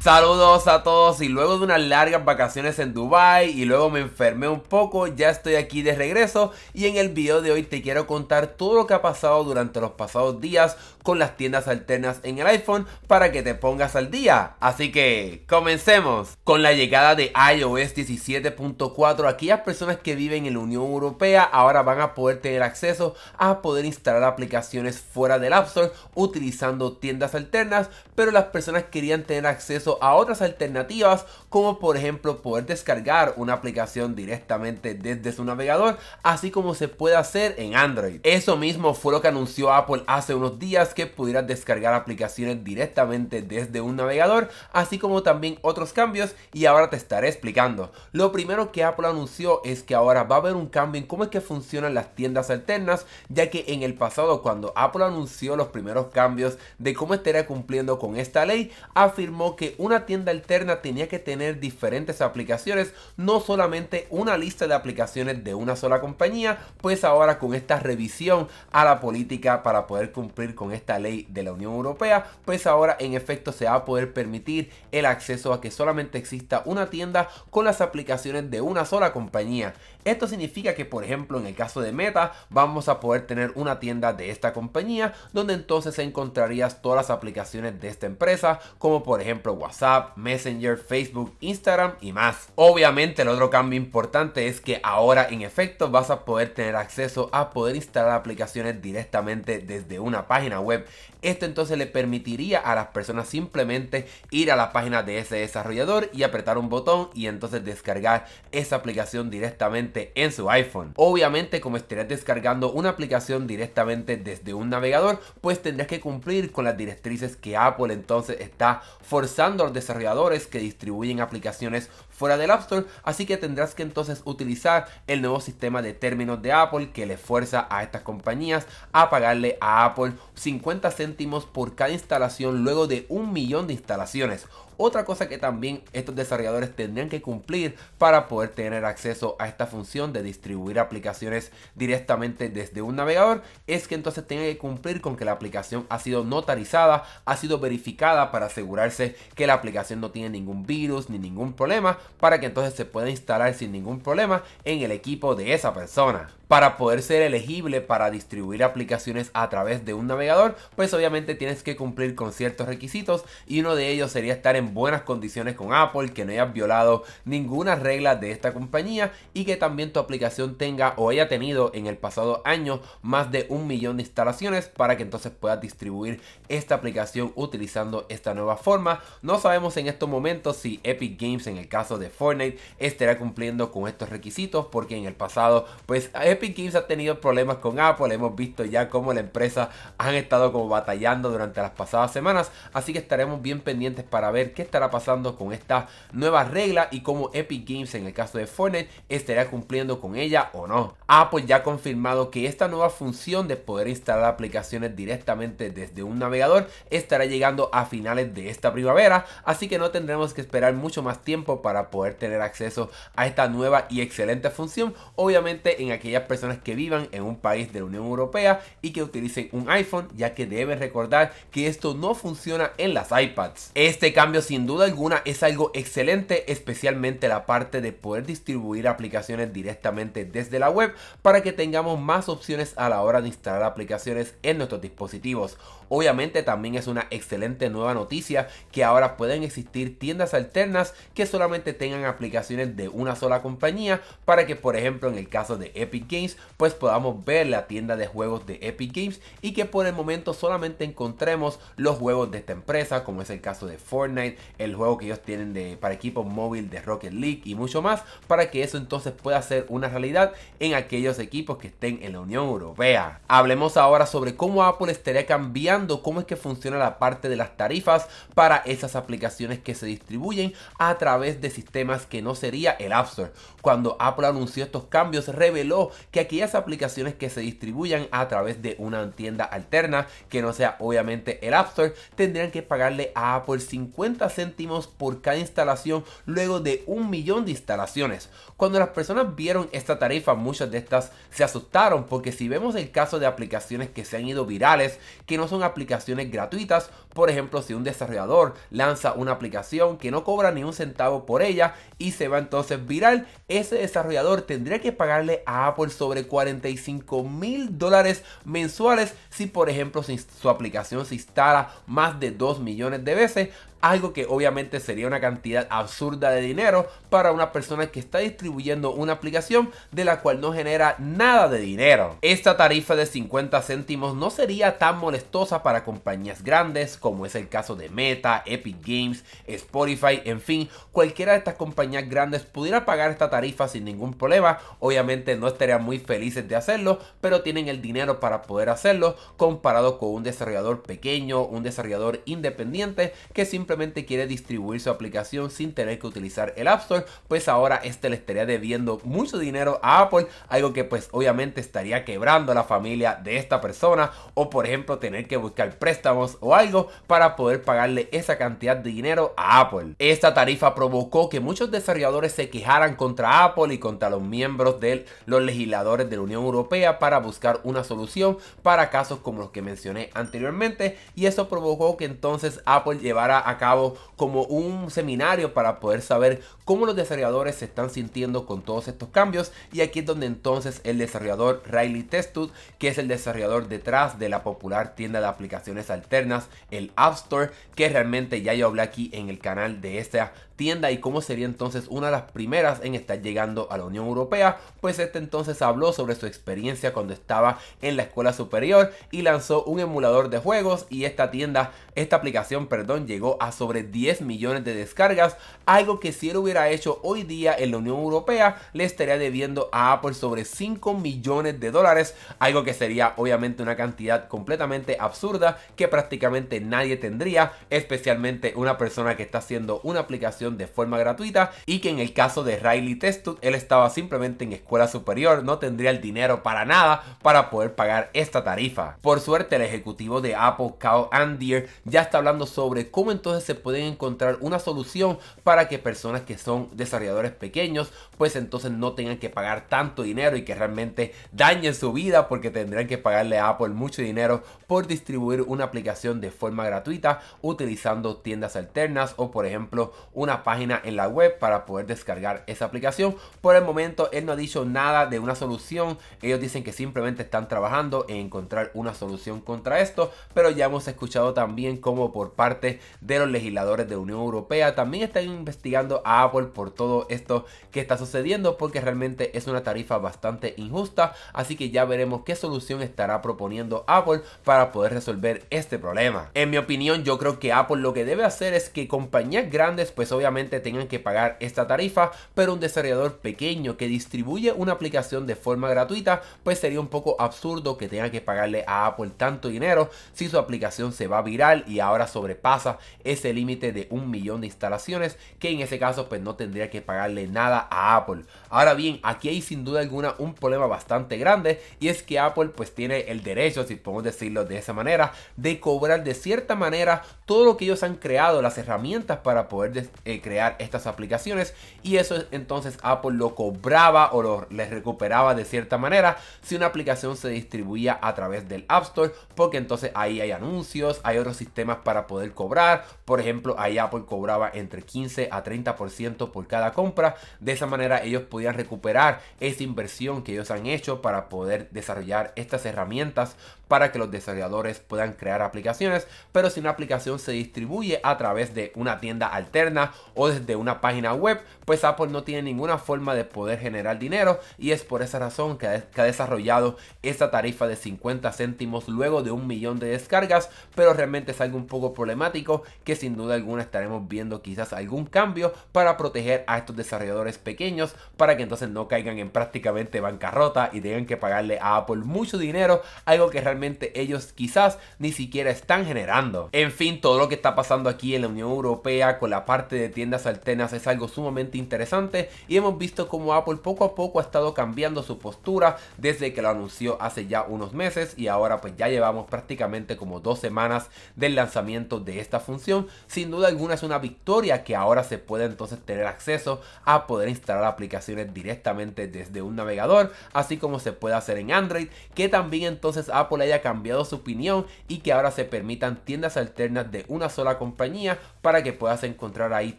Saludos a todos y luego de unas largas vacaciones en Dubai y luego me enfermé un poco, ya estoy aquí de regreso y en el video de hoy te quiero contar todo lo que ha pasado durante los pasados días con las tiendas alternas en el iPhone para que te pongas al día. Así que comencemos. Con la llegada de iOS 17.4, aquellas personas que viven en la Unión Europea ahora van a poder tener acceso a poder instalar aplicaciones fuera del App Store utilizando tiendas alternas, pero las personas querían tener acceso a otras alternativas como por ejemplo poder descargar una aplicación directamente desde su navegador, así como se puede hacer en Android. Eso mismo fue lo que anunció Apple hace unos días que pudiera descargar aplicaciones directamente desde un navegador, así como también otros cambios y ahora te estaré explicando. Lo primero que Apple anunció es que ahora va a haber un cambio en cómo es que funcionan las tiendas alternas, ya que en el pasado cuando Apple anunció los primeros cambios de cómo estaría cumpliendo con esta ley, afirmó que una tienda alterna tenía que tener diferentes aplicaciones, no solamente una lista de aplicaciones de una sola compañía, pues ahora con esta revisión a la política para poder cumplir con esta ley de la Unión Europea, pues ahora en efecto se va a poder permitir el acceso a que solamente exista una tienda con las aplicaciones de una sola compañía. Esto significa que, por ejemplo, en el caso de Meta, vamos a poder tener una tienda de esta compañía donde entonces encontrarías todas las aplicaciones de esta empresa, como por ejemplo WhatsApp, Messenger, Facebook, Instagram y más. Obviamente, el otro cambio importante es que ahora en efecto vas a poder tener acceso a poder instalar aplicaciones directamente desde una página web. Esto entonces le permitiría a las personas simplemente ir a la página de ese desarrollador y apretar un botón y entonces descargar esa aplicación directamente en su iPhone. Obviamente como estarías descargando una aplicación directamente desde un navegador, pues tendrás que cumplir con las directrices que Apple entonces está forzando a los desarrolladores que distribuyen aplicaciones fuera del App Store, así que tendrás que entonces utilizar el nuevo sistema de términos de Apple que le fuerza a estas compañías a pagarle a Apple 50 céntimos por cada instalación luego de un millón de instalaciones. Otra cosa que también estos desarrolladores tendrían que cumplir para poder tener acceso a esta función de distribuir aplicaciones directamente desde un navegador es que entonces tenga que cumplir con que la aplicación ha sido notarizada, ha sido verificada para asegurarse que la aplicación no tiene ningún virus ni ningún problema para que entonces se pueda instalar sin ningún problema en el equipo de esa persona. Para poder ser elegible para distribuir aplicaciones a través de un navegador, pues obviamente tienes que cumplir con ciertos requisitos y uno de ellos sería estar en buenas condiciones con Apple, que no hayas violado ninguna regla de esta compañía y que también tu aplicación tenga o haya tenido en el pasado año más de un millón de instalaciones para que entonces puedas distribuir esta aplicación utilizando esta nueva forma. No sabemos en estos momentos si Epic Games en el caso de Fortnite estará cumpliendo con estos requisitos porque en el pasado pues Epic Games ha tenido problemas con Apple, hemos visto ya cómo la empresa han estado como batallando durante las pasadas semanas, así que estaremos bien pendientes para ver qué estará pasando con esta nueva regla y cómo Epic Games en el caso de Fortnite estará cumpliendo con ella o no. Apple ya ha confirmado que esta nueva función de poder instalar aplicaciones directamente desde un navegador estará llegando a finales de esta primavera, así que no tendremos que esperar mucho más tiempo para poder tener acceso a esta nueva y excelente función, obviamente en aquellas personas que vivan en un país de la Unión Europea y que utilicen un iPhone, ya que deben recordar que esto no funciona en las iPads. Este cambio sin duda alguna es algo excelente, especialmente la parte de poder distribuir aplicaciones directamente desde la web para que tengamos más opciones a la hora de instalar aplicaciones en nuestros dispositivos. Obviamente también es una excelente nueva noticia que ahora pueden existir tiendas alternas que solamente tengan aplicaciones de una sola compañía para que por ejemplo en el caso de Epic Games pues podamos ver la tienda de juegos de Epic Games y que por el momento solamente encontremos los juegos de esta empresa como es el caso de Fortnite el juego que ellos tienen de, para equipos móvil de Rocket League y mucho más, para que eso entonces pueda ser una realidad en aquellos equipos que estén en la Unión Europea. Hablemos ahora sobre cómo Apple estaría cambiando, cómo es que funciona la parte de las tarifas para esas aplicaciones que se distribuyen a través de sistemas que no sería el App Store. Cuando Apple anunció estos cambios, reveló que aquellas aplicaciones que se distribuyan a través de una tienda alterna, que no sea obviamente el App Store, tendrían que pagarle a Apple 50 céntimos por cada instalación luego de un millón de instalaciones. Cuando las personas vieron esta tarifa, muchas de estas se asustaron porque si vemos el caso de aplicaciones que se han ido virales, que no son aplicaciones gratuitas, por ejemplo, si un desarrollador lanza una aplicación que no cobra ni un centavo por ella y se va entonces viral, ese desarrollador tendría que pagarle a Apple sobre 45 mil dólares mensuales si por ejemplo su, aplicación se instala más de 2 millones de veces, algo que obviamente sería una cantidad absurda de dinero para una persona que está distribuyendo una aplicación de la cual no genera nada de dinero. Esta tarifa de 50 céntimos no sería tan molestosa para compañías grandes como es el caso de Meta, Epic Games, Spotify, en fin, cualquiera de estas compañías grandes pudiera pagar esta tarifa sin ningún problema, obviamente no estarían muy felices de hacerlo, pero tienen el dinero para poder hacerlo comparado con un desarrollador pequeño, un desarrollador independiente que simplemente quiere distribuir su aplicación sin tener que utilizar el App Store, pues ahora este le estaría debiendo mucho dinero a Apple, algo que pues obviamente estaría quebrando la familia de esta persona o por ejemplo tener que buscar préstamos o algo para poder pagarle esa cantidad de dinero a Apple. Esta tarifa provocó que muchos desarrolladores se quejaran contra Apple y contra los miembros de los legisladores de la Unión Europea para buscar una solución para casos como los que mencioné anteriormente y eso provocó que entonces Apple llevara a cabo como un seminario para poder saber cómo los desarrolladores se están sintiendo con todos estos cambios y aquí es donde entonces el desarrollador Riley Testud, que es el desarrollador detrás de la popular tienda de aplicaciones alternas, el App Store, que realmente ya yo hablé aquí en el canal de esta tienda y cómo sería entonces una de las primeras en estar llegando a la Unión Europea, pues este entonces habló sobre su experiencia cuando estaba en la escuela superior y lanzó un emulador de juegos y esta tienda, esta aplicación, perdón, llegó a sobre 10 millones de descargas, algo que si él hubiera hecho hoy día en la Unión Europea le estaría debiendo a Apple sobre 5 millones de dólares, algo que sería obviamente una cantidad completamente absurda que prácticamente nadie tendría, especialmente una persona que está haciendo una aplicación de forma gratuita y que en el caso de Riley Testut él estaba simplemente en escuela superior, no tendría el dinero para nada para poder pagar esta tarifa. Por suerte el ejecutivo de Apple, Cal Andier, ya está hablando sobre cómo entonces se pueden encontrar una solución para que personas que son desarrolladores pequeños pues entonces no tengan que pagar tanto dinero y que realmente dañen su vida porque tendrán que pagarle a Apple mucho dinero por distribuir una aplicación de forma gratuita utilizando tiendas alternas o por ejemplo una página en la web para poder descargar esa aplicación. Por el momento él no ha dicho nada de una solución. Ellos dicen que simplemente están trabajando en encontrar una solución contra esto. Pero ya hemos escuchado también como por parte de los legisladores de Unión Europea también están investigando a Apple por todo esto que está sucediendo porque realmente es una tarifa bastante injusta. Así que ya veremos qué solución estará proponiendo Apple para poder resolver este problema. En mi opinión yo creo que Apple lo que debe hacer es que compañías grandes pues obviamente tengan que pagar esta tarifa, pero un desarrollador pequeño que distribuye una aplicación de forma gratuita, pues sería un poco absurdo que tenga que pagarle a Apple tanto dinero si su aplicación se va viral y ahora sobrepasa ese límite de un millón de instalaciones, que en ese caso pues no tendría que pagarle nada a Apple. Ahora bien, aquí hay sin duda alguna un problema bastante grande y es que Apple pues tiene el derecho, si podemos decirlo de esa manera, de cobrar de cierta manera todo lo que ellos han creado, las herramientas para poder eh, crear estas aplicaciones y eso entonces Apple lo cobraba o les recuperaba de cierta manera si una aplicación se distribuía a través del App Store porque entonces ahí hay anuncios, hay otros sistemas para poder cobrar, por ejemplo ahí Apple cobraba entre 15 a 30% por cada compra, de esa manera ellos podían recuperar esa inversión que ellos han hecho para poder desarrollar estas herramientas para que los desarrolladores puedan crear aplicaciones, pero si una aplicación se distribuye a través de una tienda alterna o desde una página web, pues Apple no tiene ninguna forma de poder generar dinero y es por esa razón que ha, desarrollado esta tarifa de 50 céntimos luego de un millón de descargas, pero realmente es algo un poco problemático que sin duda alguna estaremos viendo quizás algún cambio para proteger a estos desarrolladores pequeños para que entonces no caigan en prácticamente bancarrota y tengan que pagarle a Apple mucho dinero, algo que realmente ellos quizás ni siquiera están generando. En fin, todo lo que está pasando aquí en la Unión Europea con la parte de tiendas alternas es algo sumamente interesante y hemos visto cómo Apple poco a poco ha estado cambiando su postura desde que lo anunció hace ya unos meses y ahora pues ya llevamos prácticamente como dos semanas del lanzamiento de esta función. Sin duda alguna es una victoria que ahora se puede entonces tener acceso a poder instalar aplicaciones directamente desde un navegador, así como se puede hacer en Android, que también entonces Apple ha haya cambiado su opinión y que ahora se permitan tiendas alternas de una sola compañía para que puedas encontrar ahí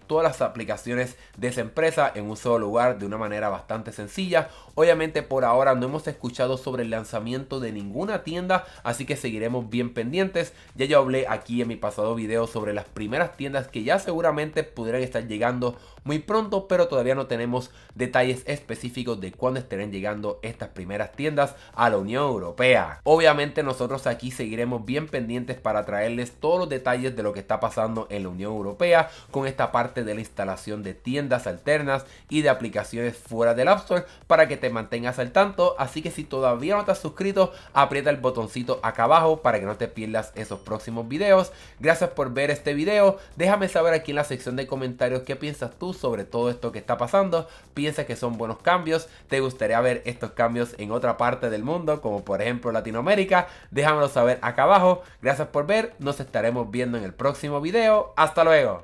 todas las aplicaciones de esa empresa en un solo lugar de una manera bastante sencilla. Obviamente por ahora no hemos escuchado sobre el lanzamiento de ninguna tienda, así que seguiremos bien pendientes. Ya yo hablé aquí en mi pasado video sobre las primeras tiendas que ya seguramente pudieran estar llegando muy pronto, pero todavía no tenemos detalles específicos de cuándo estarán llegando estas primeras tiendas a la Unión Europea. Obviamente nosotros aquí seguiremos bien pendientes para traerles todos los detalles de lo que está pasando en la Unión Europea con esta parte de la instalación de tiendas alternas y de aplicaciones fuera del App Store para que te mantengas al tanto. Así que si todavía no estás suscrito, aprieta el botoncito acá abajo para que no te pierdas esos próximos videos. Gracias por ver este video. Déjame saber aquí en la sección de comentarios qué piensas tú sobre todo esto que está pasando. ¿Piensas que son buenos cambios? ¿Te gustaría ver estos cambios en otra parte del mundo, como por ejemplo Latinoamérica? déjamelo saber acá abajo. Gracias por ver, nos estaremos viendo en el próximo video. Hasta luego.